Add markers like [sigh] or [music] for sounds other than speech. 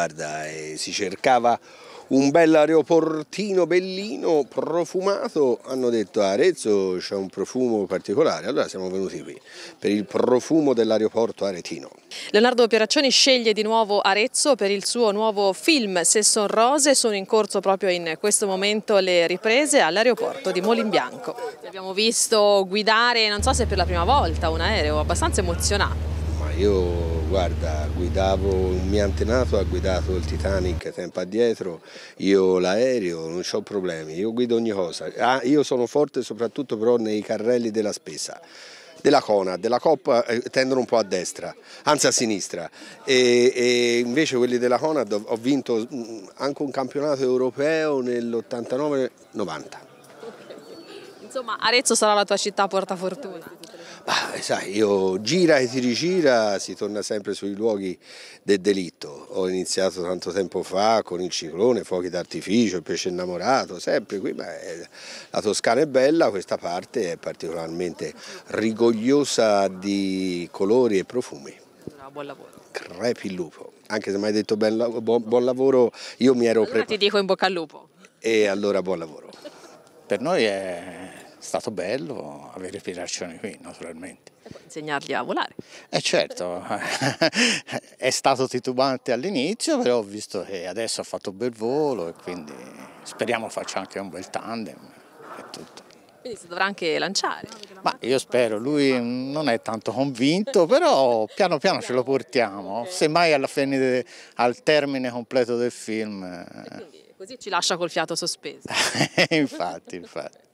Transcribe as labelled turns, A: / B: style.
A: guarda, eh, si cercava un bel aeroportino bellino, profumato, hanno detto a ah, Arezzo c'è un profumo particolare, allora siamo venuti qui per il profumo dell'aeroporto aretino.
B: Leonardo Pieraccioni sceglie di nuovo Arezzo per il suo nuovo film Se son rose, sono in corso proprio in questo momento le riprese all'aeroporto di Molimbianco. Ti abbiamo visto guidare, non so se per la prima volta, un aereo abbastanza emozionato.
A: Ma io guarda, guidavo, un mio antenato ha guidato il Titanic tempo addietro, io l'aereo, non ho problemi, io guido ogni cosa. Ah, io sono forte soprattutto però nei carrelli della spesa della Cona, della Coppa eh, tendono un po' a destra, anzi a sinistra e, e invece quelli della Cona ho vinto mm, anche un campionato europeo nell'89-90.
B: Insomma Arezzo sarà la tua città portafortuna.
A: Ah, sai, io gira e si rigira, si torna sempre sui luoghi del delitto. Ho iniziato tanto tempo fa con il ciclone, fuochi d'artificio, il pesce innamorato, sempre qui, ma eh, la Toscana è bella, questa parte è particolarmente rigogliosa di colori e profumi. Ah, buon lavoro. Crepi il lupo, anche se mi hai detto ben, buon, buon, lavoro, io mi ero allora preparato. ti dico in bocca al lupo. E
B: allora buon lavoro. Per noi è è stato bello avere Piraccioni qui, naturalmente. E poi insegnargli a volare. Eh certo, [laughs] è stato titubante all'inizio, però ho visto che adesso ha fatto un bel volo e quindi speriamo faccia anche un bel tandem e tutto. Quindi si dovrà anche lanciare. Ma io spero, lui non è tanto convinto, però piano piano ce lo portiamo, semmai alla fine, al termine completo del film. Eh. E quindi così ci lascia col fiato sospeso. [laughs] infatti, infatti.